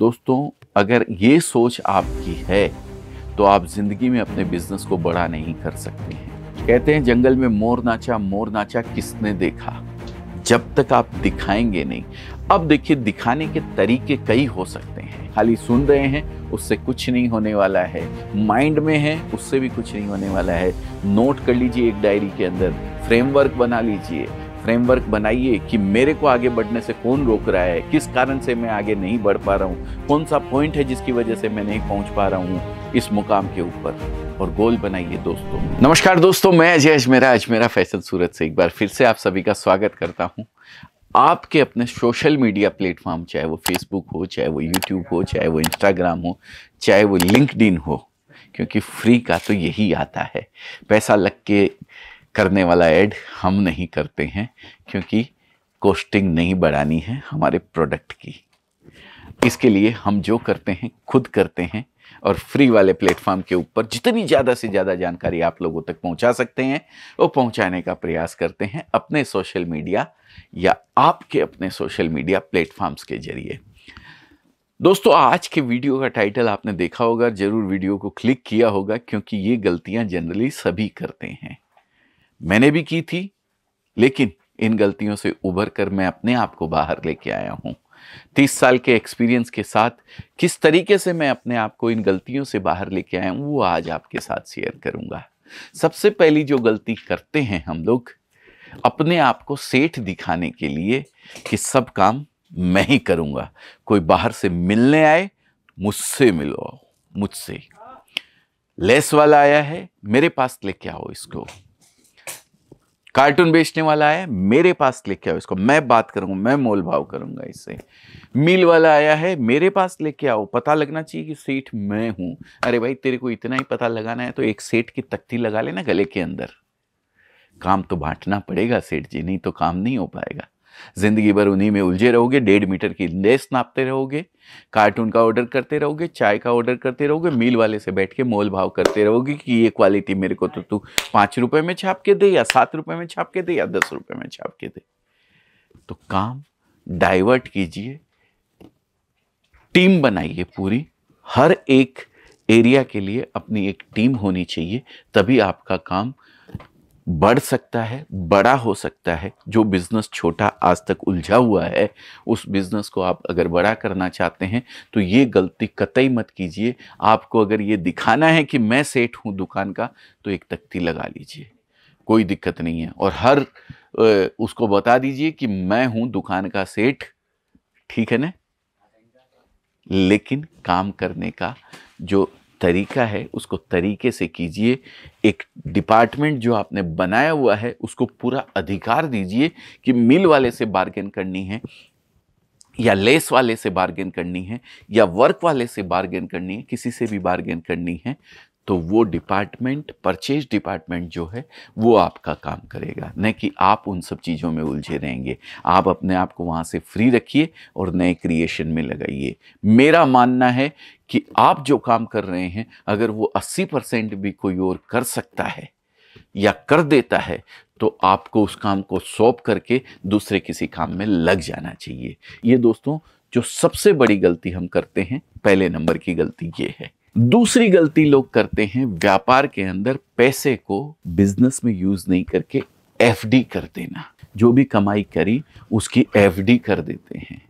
दोस्तों अगर ये सोच आपकी है तो आप जिंदगी में अपने बिजनेस को बड़ा नहीं कर सकते हैं कहते हैं जंगल में मोर नाचा मोर नाचा किसने देखा जब तक आप दिखाएंगे नहीं अब देखिए दिखाने के तरीके कई हो सकते हैं खाली सुन रहे हैं उससे कुछ नहीं होने वाला है माइंड में है उससे भी कुछ नहीं होने वाला है नोट कर लीजिए एक डायरी के अंदर फ्रेमवर्क बना लीजिए फ्रेमवर्क बनाइए कि मेरे को आगे बढ़ने से कौन रोक रहा है किस कारण से मैं आगे नहीं बढ़ पा रहा हूँ कौन सा पॉइंट है जिसकी वजह से मैं नहीं पहुँच पा रहा हूँ इस मुकाम के ऊपर और गोल बनाइए दोस्तों नमस्कार दोस्तों मैं अजय अजमेरा अजमेरा फैसल सूरत से एक बार फिर से आप सभी का स्वागत करता हूँ आपके अपने सोशल मीडिया प्लेटफॉर्म चाहे वो फेसबुक हो चाहे वो यूट्यूब हो चाहे वो इंस्टाग्राम हो चाहे वो लिंकड हो क्योंकि फ्री का तो यही आता है पैसा लग के करने वाला ऐड हम नहीं करते हैं क्योंकि कोस्टिंग नहीं बढ़ानी है हमारे प्रोडक्ट की इसके लिए हम जो करते हैं खुद करते हैं और फ्री वाले प्लेटफॉर्म के ऊपर जितनी ज़्यादा से ज़्यादा जानकारी आप लोगों तक पहुंचा सकते हैं वो पहुंचाने का प्रयास करते हैं अपने सोशल मीडिया या आपके अपने सोशल मीडिया प्लेटफॉर्म्स के जरिए दोस्तों आज के वीडियो का टाइटल आपने देखा होगा ज़रूर वीडियो को क्लिक किया होगा क्योंकि ये गलतियां जनरली सभी करते हैं मैंने भी की थी लेकिन इन गलतियों से उभर कर मैं अपने आप को बाहर लेके आया हूँ तीस साल के एक्सपीरियंस के साथ किस तरीके से मैं अपने आप को इन गलतियों से बाहर लेके आया हूँ वो आज आपके साथ शेयर करूंगा सबसे पहली जो गलती करते हैं हम लोग अपने आप को सेठ दिखाने के लिए कि सब काम मैं ही करूंगा कोई बाहर से मिलने आए मुझसे मिलो मुझसे लेस वाला आया है मेरे पास लेके आओ इसको कार्टून बेचने वाला आया मेरे पास लेके आओ इसको मैं बात करूंगा मैं मोल भाव करूंगा इससे मिल वाला आया है मेरे पास लेके आओ पता लगना चाहिए कि सेठ मैं हूं अरे भाई तेरे को इतना ही पता लगाना है तो एक सेठ की तख्ती लगा लेना गले के अंदर काम तो बांटना पड़ेगा सेठ जी नहीं तो काम नहीं हो पाएगा ज़िंदगी भर उन्हीं में उलझे रहोगे डेढ़ मीटर की लेस नापते रहोगे कार्टून का ऑर्डर करते रहोगे चाय का ऑर्डर करते रहोगे मील वाले से बैठ के मोल भाव करते रहोगे कि ये क्वालिटी मेरे को तो तू पाँच रुपये में छाप के दे या सात रुपये में छाप के दे या दस रुपये में छाप के दे तो काम डाइवर्ट कीजिए टीम बनाइए पूरी हर एक एरिया के लिए अपनी एक टीम होनी चाहिए तभी आपका काम बढ़ सकता है बड़ा हो सकता है जो बिज़नेस छोटा आज तक उलझा हुआ है उस बिज़नेस को आप अगर बड़ा करना चाहते हैं तो ये गलती कतई मत कीजिए आपको अगर ये दिखाना है कि मैं सेठ हूँ दुकान का तो एक तख्ती लगा लीजिए कोई दिक्कत नहीं है और हर उसको बता दीजिए कि मैं हूँ दुकान का सेठ ठीक है न लेकिन काम करने का जो तरीका है उसको तरीके से कीजिए एक डिपार्टमेंट जो आपने बनाया हुआ है उसको पूरा अधिकार दीजिए कि मिल वाले से बार्गेन करनी है या लेस वाले से बार्गेन करनी है या वर्क वाले से बार्गेन करनी है किसी से भी बार्गेन करनी है तो वो डिपार्टमेंट परचेज डिपार्टमेंट जो है वो आपका काम करेगा न कि आप उन सब चीज़ों में उलझे रहेंगे आप अपने आप को वहाँ से फ्री रखिए और नए क्रिएशन में लगाइए मेरा मानना है कि आप जो काम कर रहे हैं अगर वो 80 परसेंट भी कोई और कर सकता है या कर देता है तो आपको उस काम को सौंप करके दूसरे किसी काम में लग जाना चाहिए ये दोस्तों जो सबसे बड़ी गलती हम करते हैं पहले नंबर की गलती ये है दूसरी गलती लोग करते हैं व्यापार के अंदर पैसे को बिजनेस में यूज नहीं करके एफडी कर देना जो भी कमाई करी उसकी एफडी कर देते हैं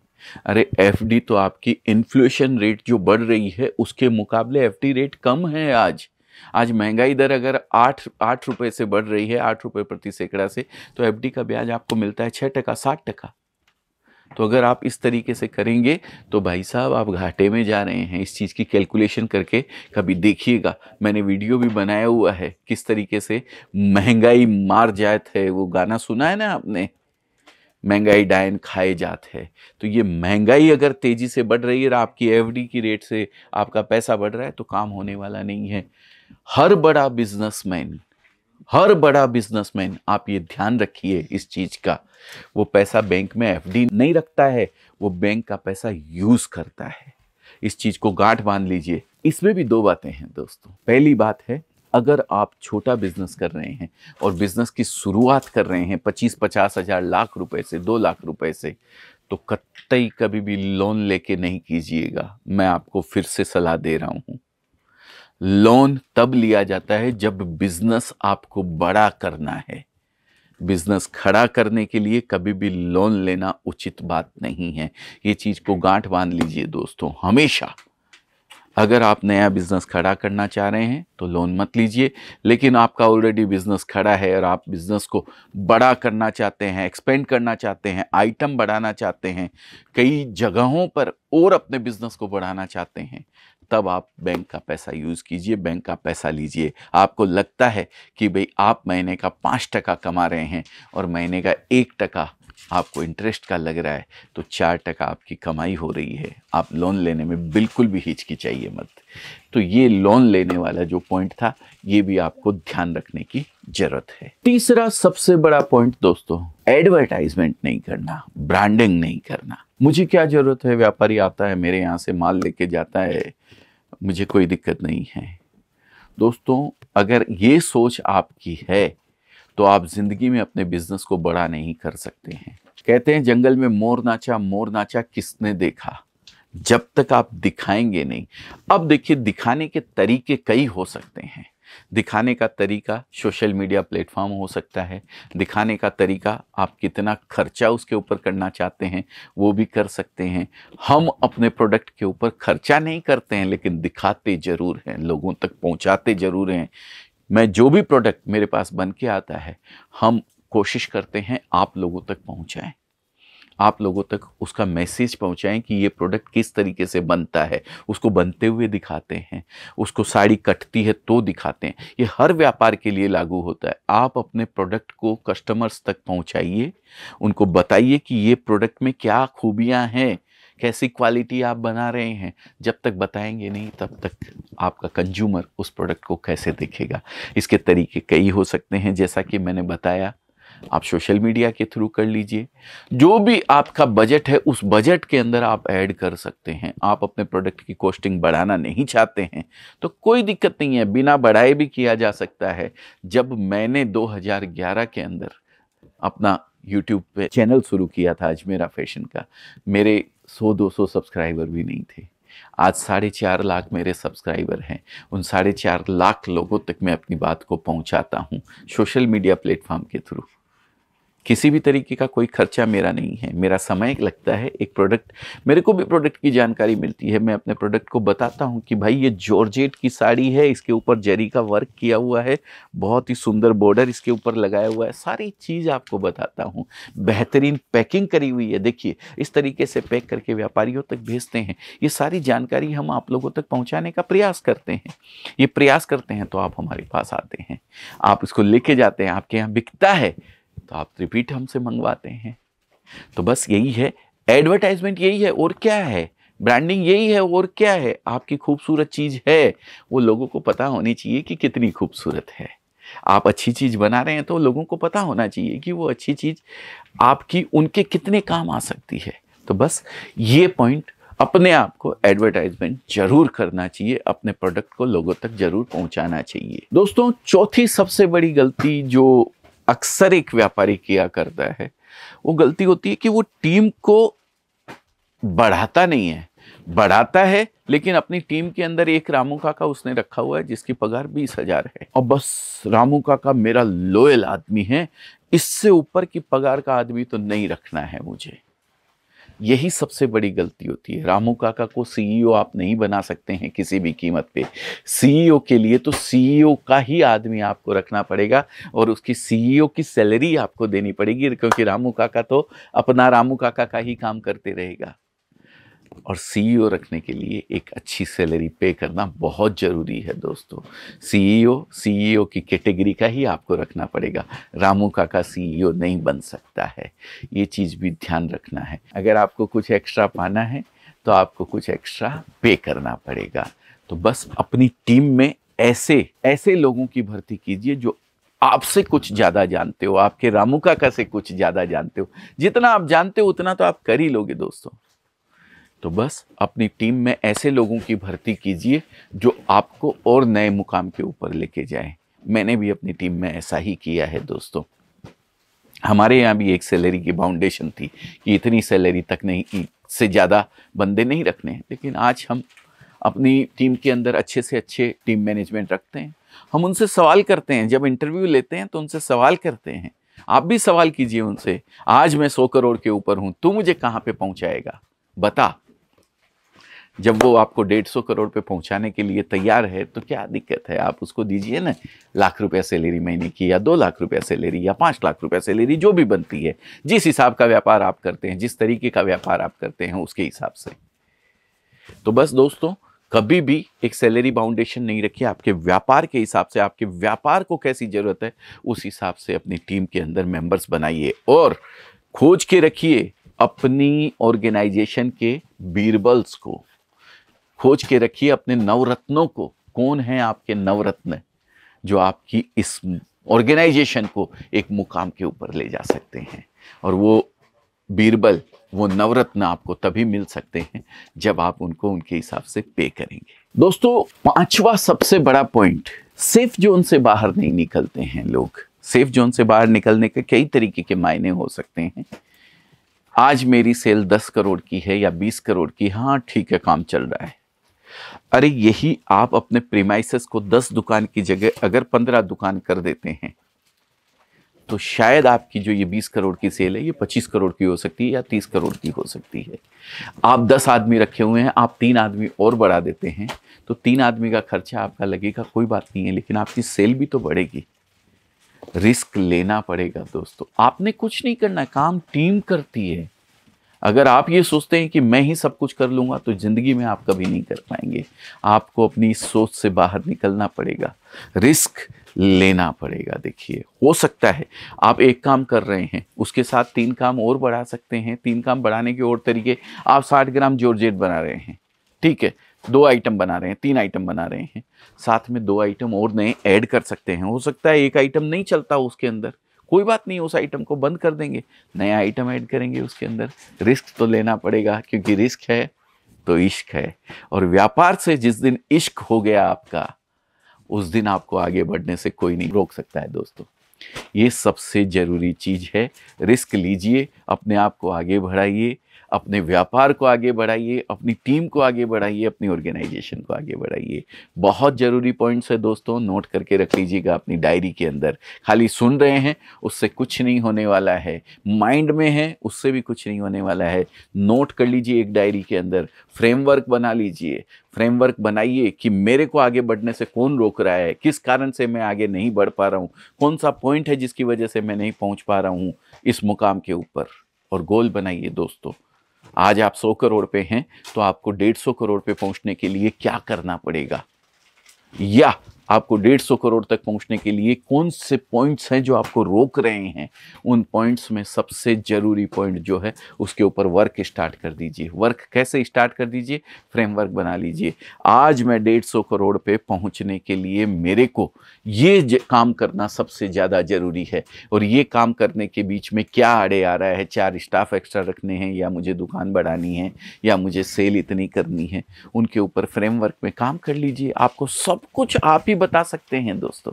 अरे एफडी तो आपकी इन्फ्लेशन रेट जो बढ़ रही है उसके मुकाबले एफडी रेट कम है आज आज महंगाई दर अगर आठ आठ रुपये से बढ़ रही है आठ रुपये प्रति सैकड़ा से तो एफडी का ब्याज आपको मिलता है छः टका सात टका तो अगर आप इस तरीके से करेंगे तो भाई साहब आप घाटे में जा रहे हैं इस चीज़ की कैलकुलेशन करके कभी देखिएगा मैंने वीडियो भी बनाया हुआ है किस तरीके से महंगाई मार जात है वो गाना सुना है ना आपने महंगाई डायन खाए जात है तो ये महंगाई अगर तेज़ी से बढ़ रही है और आपकी एफडी की रेट से आपका पैसा बढ़ रहा है तो काम होने वाला नहीं है हर बड़ा बिजनेसमैन हर बड़ा बिजनेसमैन आप ये ध्यान रखिए इस चीज़ का वो पैसा बैंक में एफडी नहीं रखता है वो बैंक का पैसा यूज़ करता है इस चीज़ को गांठ बांध लीजिए इसमें भी दो बातें हैं दोस्तों पहली बात है अगर आप छोटा बिजनेस कर रहे हैं और बिजनेस की शुरुआत कर रहे हैं पच्चीस पचास हज़ार लाख रुपए से दो लाख रुपए से तो कतई कभी भी लोन लेके नहीं कीजिएगा मैं आपको फिर से सलाह दे रहा हूँ लोन तब लिया जाता है जब बिजनेस आपको बड़ा करना है बिजनेस खड़ा करने के लिए कभी भी लोन लेना उचित बात नहीं है ये चीज़ को गांठ बांध लीजिए दोस्तों हमेशा अगर आप नया बिजनेस खड़ा करना चाह रहे हैं तो लोन मत लीजिए लेकिन आपका ऑलरेडी बिजनेस खड़ा है और आप बिजनेस को बड़ा करना चाहते हैं एक्सपेंड करना चाहते हैं आइटम बढ़ाना चाहते हैं कई जगहों पर और अपने बिजनेस को बढ़ाना चाहते हैं तब आप बैंक का पैसा यूज़ कीजिए बैंक का पैसा लीजिए आपको लगता है कि भाई आप महीने का पाँच टका कमा रहे हैं और महीने का एक टका आपको इंटरेस्ट का लग रहा है तो चार टका आपकी कमाई हो रही है आप लोन लेने में बिल्कुल भी हिचकिचाइए मत तो ये लोन लेने वाला जो पॉइंट था ये भी आपको ध्यान रखने की जरूरत है तीसरा सबसे बड़ा पॉइंट दोस्तों एडवर्टाइजमेंट नहीं करना ब्रांडिंग नहीं करना मुझे क्या जरूरत है व्यापारी आता है मेरे यहाँ से माल लेके जाता है मुझे कोई दिक्कत नहीं है दोस्तों अगर ये सोच आपकी है तो आप ज़िंदगी में अपने बिजनेस को बड़ा नहीं कर सकते हैं कहते हैं जंगल में मोर नाचा मोर नाचा किसने देखा जब तक आप दिखाएंगे नहीं अब देखिए दिखाने के तरीके कई हो सकते हैं दिखाने का तरीका सोशल मीडिया प्लेटफॉर्म हो सकता है दिखाने का तरीका आप कितना खर्चा उसके ऊपर करना चाहते हैं वो भी कर सकते हैं हम अपने प्रोडक्ट के ऊपर खर्चा नहीं करते हैं लेकिन दिखाते ज़रूर हैं लोगों तक पहुंचाते ज़रूर हैं मैं जो भी प्रोडक्ट मेरे पास बन के आता है हम कोशिश करते हैं आप लोगों तक पहुँचाएँ आप लोगों तक उसका मैसेज पहुंचाएं कि ये प्रोडक्ट किस तरीके से बनता है उसको बनते हुए दिखाते हैं उसको साड़ी कटती है तो दिखाते हैं ये हर व्यापार के लिए लागू होता है आप अपने प्रोडक्ट को कस्टमर्स तक पहुंचाइए उनको बताइए कि ये प्रोडक्ट में क्या खूबियाँ हैं कैसी क्वालिटी आप बना रहे हैं जब तक बताएंगे नहीं तब तक आपका कंज्यूमर उस प्रोडक्ट को कैसे देखेगा इसके तरीके कई हो सकते हैं जैसा कि मैंने बताया आप सोशल मीडिया के थ्रू कर लीजिए जो भी आपका बजट है उस बजट के अंदर आप ऐड कर सकते हैं आप अपने प्रोडक्ट की कॉस्टिंग बढ़ाना नहीं चाहते हैं तो कोई दिक्कत नहीं है बिना बढ़ाए भी किया जा सकता है जब मैंने 2011 के अंदर अपना यूट्यूब पे चैनल शुरू किया था अजमेरा फैशन का मेरे 100-200 सब्सक्राइबर भी नहीं थे आज साढ़े चार लाख मेरे सब्सक्राइबर हैं उन साढ़े चार लाख लोगों तक मैं अपनी बात को पहुंचाता हूं सोशल मीडिया प्लेटफॉर्म के थ्रू किसी भी तरीके का कोई खर्चा मेरा नहीं है मेरा समय लगता है एक प्रोडक्ट मेरे को भी प्रोडक्ट की जानकारी मिलती है मैं अपने प्रोडक्ट को बताता हूँ कि भाई ये जॉर्जेट की साड़ी है इसके ऊपर जरी का वर्क किया हुआ है बहुत ही सुंदर बॉर्डर इसके ऊपर लगाया हुआ है सारी चीज़ आपको बताता हूँ बेहतरीन पैकिंग करी हुई है देखिए इस तरीके से पैक करके व्यापारियों तक भेजते हैं ये सारी जानकारी हम आप लोगों तक पहुँचाने का प्रयास करते हैं ये प्रयास करते हैं तो आप हमारे पास आते हैं आप इसको लेके जाते हैं आपके यहाँ बिकता है तो आप रिपीट हमसे मंगवाते हैं तो बस यही है एडवर्टाइजमेंट यही है और क्या है ब्रांडिंग यही है और क्या है आपकी खूबसूरत चीज़ है वो लोगों को पता होनी चाहिए कि कितनी खूबसूरत है आप अच्छी चीज़ बना रहे हैं तो लोगों को पता होना चाहिए कि वो अच्छी चीज़ आपकी उनके कितने काम आ सकती है तो बस ये पॉइंट अपने आप को एडवर्टाइजमेंट जरूर करना चाहिए अपने प्रोडक्ट को लोगों तक जरूर पहुंचाना चाहिए दोस्तों चौथी सबसे बड़ी गलती जो अक्सर एक व्यापारी किया करता है वो गलती होती है कि वो टीम को बढ़ाता नहीं है बढ़ाता है लेकिन अपनी टीम के अंदर एक रामू काका उसने रखा हुआ है जिसकी पगार बीस हजार है और बस रामू काका मेरा लोयल आदमी है इससे ऊपर की पगार का आदमी तो नहीं रखना है मुझे यही सबसे बड़ी गलती होती है रामू काका को सीईओ e आप नहीं बना सकते हैं किसी भी कीमत पे सीईओ e के लिए तो सीईओ e का ही आदमी आपको रखना पड़ेगा और उसकी सीईओ की सैलरी आपको देनी पड़ेगी क्योंकि रामू काका तो अपना रामू काका का ही काम करते रहेगा और सीईओ e रखने के लिए एक अच्छी सैलरी पे करना बहुत ज़रूरी है दोस्तों सीईओ सीईओ e e की कैटेगरी का ही आपको रखना पड़ेगा रामू काका सीईओ नहीं बन सकता है ये चीज़ भी ध्यान रखना है अगर आपको कुछ एक्स्ट्रा पाना है तो आपको कुछ एक्स्ट्रा पे करना पड़ेगा तो बस अपनी टीम में ऐसे ऐसे लोगों की भर्ती कीजिए जो आपसे कुछ ज़्यादा जानते हो आपके रामू काका से कुछ ज़्यादा जानते हो जितना आप जानते हो उतना तो आप कर ही लोगे दोस्तों तो बस अपनी टीम में ऐसे लोगों की भर्ती कीजिए जो आपको और नए मुकाम के ऊपर लेके जाए मैंने भी अपनी टीम में ऐसा ही किया है दोस्तों हमारे यहाँ भी एक सैलरी की बाउंडेशन थी कि इतनी सैलरी तक नहीं से ज़्यादा बंदे नहीं रखने हैं लेकिन आज हम अपनी टीम के अंदर अच्छे से अच्छे टीम मैनेजमेंट रखते हैं हम उनसे सवाल करते हैं जब इंटरव्यू लेते हैं तो उनसे सवाल करते हैं आप भी सवाल कीजिए उनसे आज मैं सौ करोड़ के ऊपर हूँ तू मुझे कहाँ पर पहुँचाएगा बता जब वो आपको डेढ़ सौ करोड़ पे पहुंचाने के लिए तैयार है तो क्या दिक्कत है आप उसको दीजिए ना लाख रुपया सैलरी महीने की या दो लाख रुपया सैलरी या पाँच लाख रुपया सैलरी जो भी बनती है जिस हिसाब का व्यापार आप करते हैं जिस तरीके का व्यापार आप करते हैं उसके हिसाब से तो बस दोस्तों कभी भी एक सैलरी बाउंडेशन नहीं रखिए आपके व्यापार के हिसाब से आपके व्यापार को कैसी ज़रूरत है उस हिसाब से अपनी टीम के अंदर मेंबर्स बनाइए और खोज के रखिए अपनी ऑर्गेनाइजेशन के बीरबल्स को खोज के रखिए अपने नवरत्नों को कौन है आपके नवरत्न जो आपकी इस ऑर्गेनाइजेशन को एक मुकाम के ऊपर ले जा सकते हैं और वो बीरबल वो नवरत्न आपको तभी मिल सकते हैं जब आप उनको उनके हिसाब से पे करेंगे दोस्तों पांचवा सबसे बड़ा पॉइंट सेफ जोन से बाहर नहीं निकलते हैं लोग सेफ जोन से बाहर निकलने के कई तरीके के मायने हो सकते हैं आज मेरी सेल 10 करोड़ की है या 20 करोड़ की हाँ ठीक है काम चल रहा है अरे यही आप अपने प्रीमाइसिस को दस दुकान की जगह अगर पंद्रह दुकान कर देते हैं तो शायद आपकी जो ये बीस करोड़ की सेल है ये पच्चीस करोड़ की हो सकती है या तीस करोड़ की हो सकती है आप दस आदमी रखे हुए हैं आप तीन आदमी और बढ़ा देते हैं तो तीन आदमी का खर्चा आपका लगेगा कोई बात नहीं है लेकिन आपकी सेल भी तो बढ़ेगी रिस्क लेना पड़ेगा दोस्तों आपने कुछ नहीं करना काम टीम करती है अगर आप ये सोचते हैं कि मैं ही सब कुछ कर लूँगा तो ज़िंदगी में आप कभी नहीं कर पाएंगे आपको अपनी सोच से बाहर निकलना पड़ेगा रिस्क लेना पड़ेगा देखिए हो सकता है आप एक काम कर रहे हैं उसके साथ तीन काम और बढ़ा सकते हैं तीन काम बढ़ाने के और तरीके आप साठ ग्राम जोरजेट बना रहे हैं ठीक है दो आइटम बना रहे हैं तीन आइटम बना रहे हैं साथ में दो आइटम और नए ऐड कर सकते हैं हो सकता है एक आइटम नहीं चलता उसके अंदर कोई बात नहीं उस आइटम को बंद कर देंगे नया आइटम ऐड करेंगे उसके अंदर रिस्क तो लेना पड़ेगा क्योंकि रिस्क है तो इश्क है और व्यापार से जिस दिन इश्क हो गया आपका उस दिन आपको आगे बढ़ने से कोई नहीं रोक सकता है दोस्तों ये सबसे ज़रूरी चीज़ है रिस्क लीजिए अपने आप को आगे बढ़ाइए अपने व्यापार को आगे बढ़ाइए अपनी टीम को आगे बढ़ाइए अपनी ऑर्गेनाइजेशन को आगे बढ़ाइए बहुत ज़रूरी पॉइंट्स है दोस्तों नोट करके रख लीजिएगा अपनी डायरी के अंदर खाली सुन रहे हैं उससे कुछ नहीं होने वाला है माइंड में है उससे भी कुछ नहीं होने वाला है नोट कर लीजिए एक डायरी के अंदर फ्रेमवर्क बना लीजिए फ्रेमवर्क बनाइए कि मेरे को आगे बढ़ने से कौन रोक रहा है किस कारण से मैं आगे नहीं बढ़ पा रहा हूँ कौन सा पॉइंट है जिसकी वजह से मैं नहीं पहुँच पा रहा हूँ इस मुकाम के ऊपर और गोल बनाइए दोस्तों आज आप 100 करोड़ पे हैं तो आपको 150 करोड़ पे पहुंचने के लिए क्या करना पड़ेगा या आपको डेढ़ सौ करोड़ तक पहुंचने के लिए कौन से पॉइंट्स हैं जो आपको रोक रहे हैं उन पॉइंट्स में सबसे ज़रूरी पॉइंट जो है उसके ऊपर वर्क स्टार्ट कर दीजिए वर्क कैसे स्टार्ट कर दीजिए फ्रेमवर्क बना लीजिए आज मैं डेढ़ सौ करोड़ पे पहुंचने के लिए मेरे को ये काम करना सबसे ज़्यादा ज़रूरी है और ये काम करने के बीच में क्या आड़े आ रहा है चार स्टाफ एक्स्ट्रा रखने हैं या मुझे दुकान बढ़ानी है या मुझे सेल इतनी करनी है उनके ऊपर फ्रेमवर्क में काम कर लीजिए आपको सब कुछ आप ही बता सकते हैं दोस्तों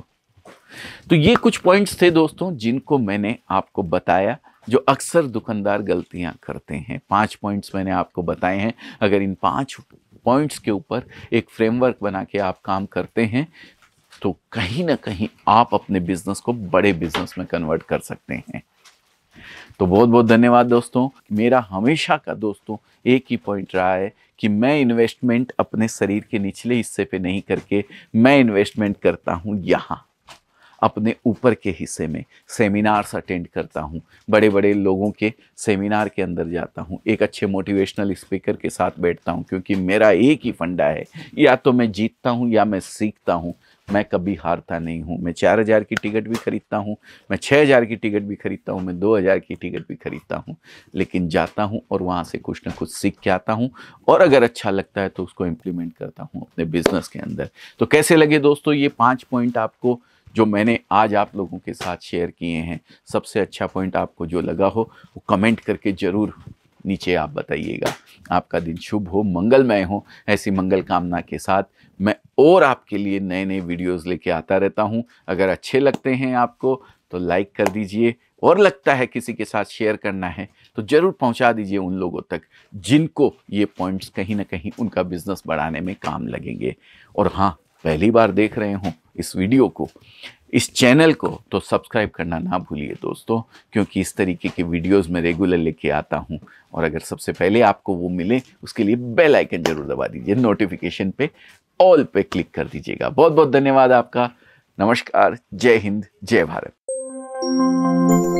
तो ये कुछ पॉइंट्स थे दोस्तों जिनको मैंने आपको बताया जो अक्सर दुकानदार गलतियां करते हैं पांच पॉइंट्स मैंने आपको बताए हैं अगर इन पांच पॉइंट्स के ऊपर एक फ्रेमवर्क बना के आप काम करते हैं तो कहीं ना कहीं आप अपने बिजनेस को बड़े बिजनेस में कन्वर्ट कर सकते हैं तो बहुत बहुत धन्यवाद दोस्तों मेरा हमेशा का दोस्तों एक ही पॉइंट रहा है कि मैं इन्वेस्टमेंट अपने शरीर के निचले हिस्से पे नहीं करके मैं इन्वेस्टमेंट करता हूँ यहाँ अपने ऊपर के हिस्से में सेमिनार्स अटेंड करता हूँ बड़े बड़े लोगों के सेमिनार के अंदर जाता हूँ एक अच्छे मोटिवेशनल स्पीकर के साथ बैठता हूँ क्योंकि मेरा एक ही फंडा है या तो मैं जीतता हूँ या मैं सीखता हूँ मैं कभी हारता नहीं हूँ मैं चार हज़ार की टिकट भी खरीदता हूँ मैं छः हज़ार की टिकट भी खरीदता हूँ मैं दो हज़ार की टिकट भी खरीदता हूँ लेकिन जाता हूँ और वहाँ से कुछ ना कुछ सीख के आता हूँ और अगर अच्छा लगता है तो उसको इम्प्लीमेंट करता हूँ अपने बिज़नेस के अंदर तो कैसे लगे दोस्तों ये पाँच पॉइंट आपको जो मैंने आज आप लोगों के साथ शेयर किए हैं सबसे अच्छा पॉइंट आपको जो लगा हो वो कमेंट करके ज़रूर नीचे आप बताइएगा आपका दिन शुभ हो मंगलमय हो ऐसी मंगल कामना के साथ मैं और आपके लिए नए नए वीडियोस लेके आता रहता हूँ अगर अच्छे लगते हैं आपको तो लाइक कर दीजिए और लगता है किसी के साथ शेयर करना है तो ज़रूर पहुंचा दीजिए उन लोगों तक जिनको ये पॉइंट्स कहीं ना कहीं उनका बिजनेस बढ़ाने में काम लगेंगे और हाँ पहली बार देख रहे हों इस वीडियो को इस चैनल को तो सब्सक्राइब करना ना भूलिए दोस्तों क्योंकि इस तरीके के वीडियोस मैं रेगुलर लेके आता हूँ और अगर सबसे पहले आपको वो मिले उसके लिए बेल आइकन जरूर दबा दीजिए नोटिफिकेशन पे ऑल पे क्लिक कर दीजिएगा बहुत बहुत धन्यवाद आपका नमस्कार जय हिंद जय भारत